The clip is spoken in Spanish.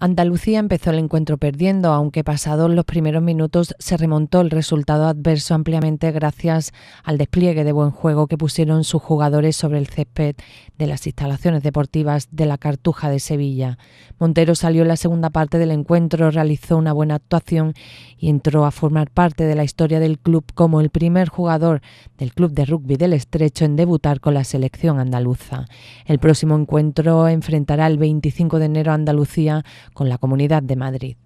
Andalucía empezó el encuentro perdiendo, aunque pasados los primeros minutos se remontó el resultado adverso ampliamente gracias al despliegue de buen juego que pusieron sus jugadores sobre el césped de las instalaciones deportivas de la Cartuja de Sevilla. Montero salió en la segunda parte del encuentro, realizó una buena actuación y entró a formar parte de la historia del club como el primer jugador del club de rugby del Estrecho en debutar con la selección andaluza. El próximo encuentro enfrentará el 25 de enero Andalucía con la Comunidad de Madrid.